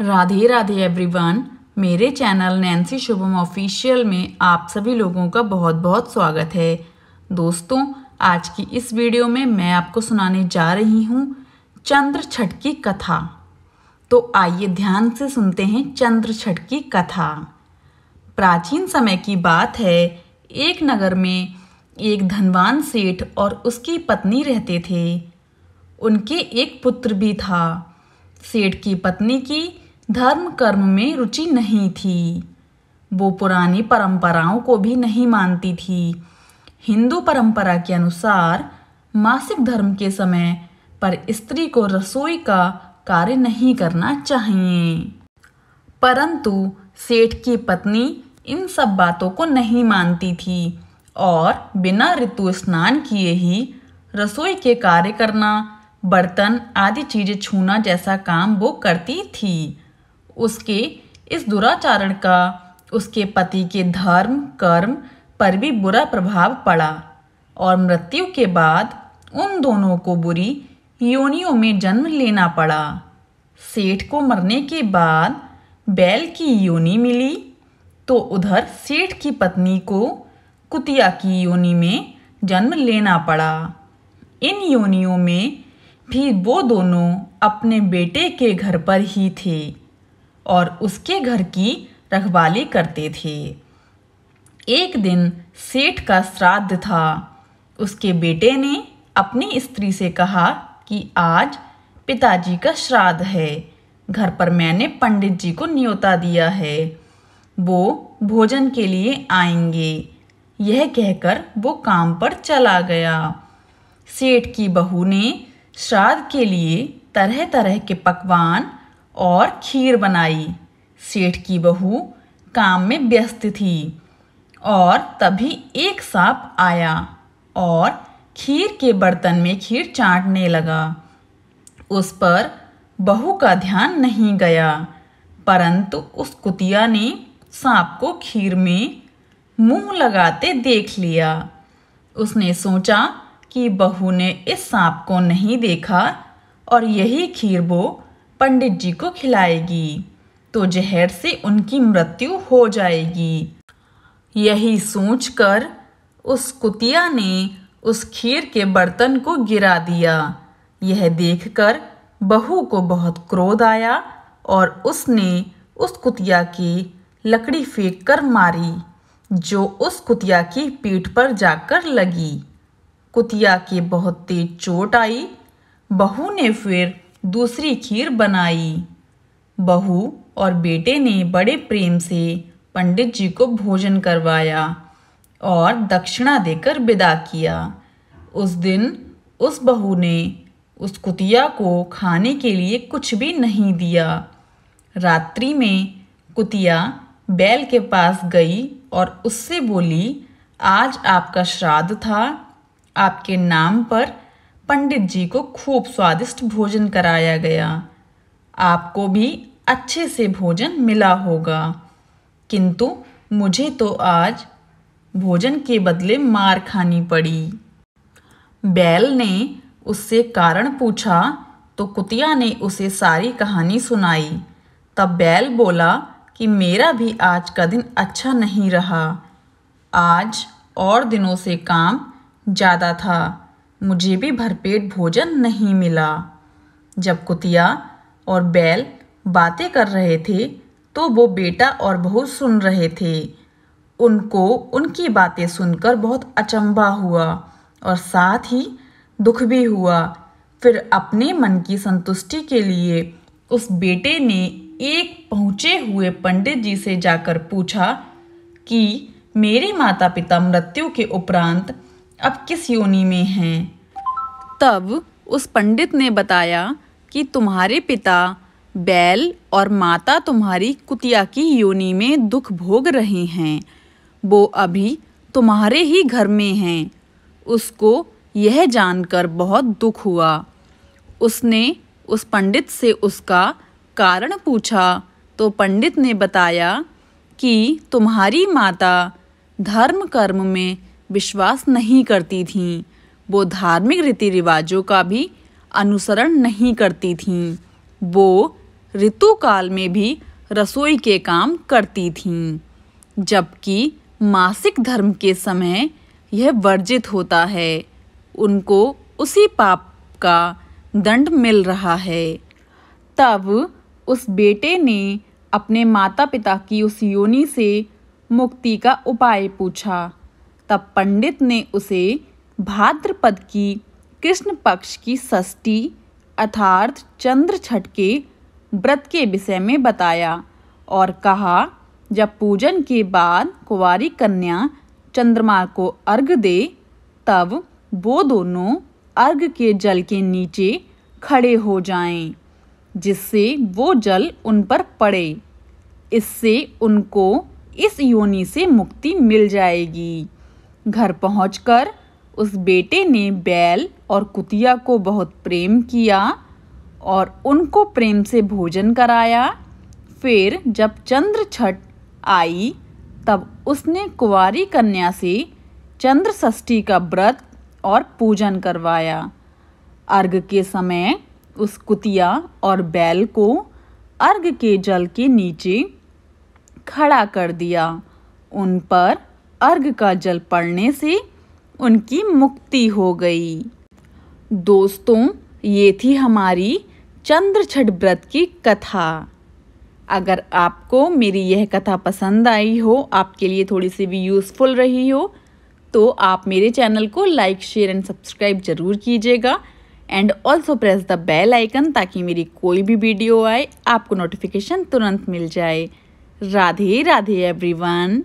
Radhe Radhe everyone मेरे channel Nancy Shubham official में आप सभी लोगों का बहुत बहुत स्वागत है दोस्तों आज की इस वीडियो में मैं आपको सुनाने जा रही हूँ चंद्र छठ की कथा तो आइए ध्यान से सुनते हैं चंद्र छठ की कथा प्राचीन समय की बात है एक नगर में एक धनवान सेठ और उसकी पत्नी रहते थे उनके एक पुत्र भी था सेठ की पत्नी की धर्म कर्म में रुचि नहीं थी वो पुरानी परंपराओं को भी नहीं मानती थी हिंदू परंपरा के अनुसार मासिक धर्म के समय पर स्त्री को रसोई का कार्य नहीं करना चाहिए परंतु सेठ की पत्नी इन सब बातों को नहीं मानती थी और बिना ऋतु स्नान किए ही रसोई के कार्य करना बर्तन आदि चीज़ें छूना जैसा काम वो करती थी उसके इस दुराचारण का उसके पति के धर्म कर्म पर भी बुरा प्रभाव पड़ा और मृत्यु के बाद उन दोनों को बुरी योनियों में जन्म लेना पड़ा सेठ को मरने के बाद बैल की योनि मिली तो उधर सेठ की पत्नी को कुतिया की योनि में जन्म लेना पड़ा इन योनियों में भी वो दोनों अपने बेटे के घर पर ही थे और उसके घर की रखवाली करते थे एक दिन सेठ का श्राद्ध था उसके बेटे ने अपनी स्त्री से कहा कि आज पिताजी का श्राद्ध है घर पर मैंने पंडित जी को न्योता दिया है वो भोजन के लिए आएंगे यह कहकर वो काम पर चला गया सेठ की बहू ने श्राद्ध के लिए तरह तरह के पकवान और खीर बनाई सेठ की बहू काम में व्यस्त थी और तभी एक सांप आया और खीर के बर्तन में खीर चाटने लगा उस पर बहू का ध्यान नहीं गया परंतु उस कुतिया ने सांप को खीर में मुंह लगाते देख लिया उसने सोचा कि बहू ने इस सांप को नहीं देखा और यही खीर वो पंडित जी को खिलाएगी तो जहर से उनकी मृत्यु हो जाएगी यही सोचकर उस कुतिया ने उस खीर के बर्तन को गिरा दिया यह देखकर बहू को बहुत क्रोध आया और उसने उस कुतिया की लकड़ी फेंक कर मारी जो उस कुतिया की पीठ पर जाकर लगी कुतिया के बहुत तेज चोट आई बहू ने फिर दूसरी खीर बनाई बहू और बेटे ने बड़े प्रेम से पंडित जी को भोजन करवाया और दक्षिणा देकर विदा किया उस दिन उस बहू ने उस कुतिया को खाने के लिए कुछ भी नहीं दिया रात्रि में कुतिया बैल के पास गई और उससे बोली आज आपका श्राद्ध था आपके नाम पर पंडित जी को खूब स्वादिष्ट भोजन कराया गया आपको भी अच्छे से भोजन मिला होगा किंतु मुझे तो आज भोजन के बदले मार खानी पड़ी बैल ने उससे कारण पूछा तो कुतिया ने उसे सारी कहानी सुनाई तब बैल बोला कि मेरा भी आज का दिन अच्छा नहीं रहा आज और दिनों से काम ज़्यादा था मुझे भी भरपेट भोजन नहीं मिला जब कुतिया और बैल बातें कर रहे थे तो वो बेटा और बहू सुन रहे थे उनको उनकी बातें सुनकर बहुत अचंबा हुआ और साथ ही दुख भी हुआ फिर अपने मन की संतुष्टि के लिए उस बेटे ने एक पहुँचे हुए पंडित जी से जाकर पूछा कि मेरे माता पिता मृत्यु के उपरांत अब किस योनि में हैं तब उस पंडित ने बताया कि तुम्हारे पिता बैल और माता तुम्हारी कुतिया की योनि में दुख भोग रहे हैं वो अभी तुम्हारे ही घर में हैं उसको यह जानकर बहुत दुख हुआ उसने उस पंडित से उसका कारण पूछा तो पंडित ने बताया कि तुम्हारी माता धर्म कर्म में विश्वास नहीं करती थीं वो धार्मिक रीति रिवाजों का भी अनुसरण नहीं करती थीं वो ऋतुकाल में भी रसोई के काम करती थीं जबकि मासिक धर्म के समय यह वर्जित होता है उनको उसी पाप का दंड मिल रहा है तब उस बेटे ने अपने माता पिता की उस योनि से मुक्ति का उपाय पूछा तब पंडित ने उसे भाद्रपद की कृष्ण पक्ष की षष्ठी अर्थार्थ चंद्र छठ के व्रत के विषय में बताया और कहा जब पूजन के बाद कुवारी कन्या चंद्रमा को अर्घ दे तब वो दोनों अर्घ के जल के नीचे खड़े हो जाएं, जिससे वो जल उन पर पड़े इससे उनको इस योनि से मुक्ति मिल जाएगी घर पहुंचकर उस बेटे ने बैल और कुतिया को बहुत प्रेम किया और उनको प्रेम से भोजन कराया फिर जब चंद्र छठ आई तब उसने कुवारी कन्या से चंद्र षष्ठी का व्रत और पूजन करवाया अर्घ के समय उस कुतिया और बैल को अर्घ के जल के नीचे खड़ा कर दिया उन पर अर्घ का जल पड़ने से उनकी मुक्ति हो गई दोस्तों ये थी हमारी चंद्र छठ व्रत की कथा अगर आपको मेरी यह कथा पसंद आई हो आपके लिए थोड़ी सी भी यूज़फुल रही हो तो आप मेरे चैनल को लाइक शेयर एंड सब्सक्राइब ज़रूर कीजिएगा and also press the bell icon ताकि मेरी कोई भी वीडियो आए आपको नोटिफिकेशन तुरंत मिल जाए राधे राधे एवरीवन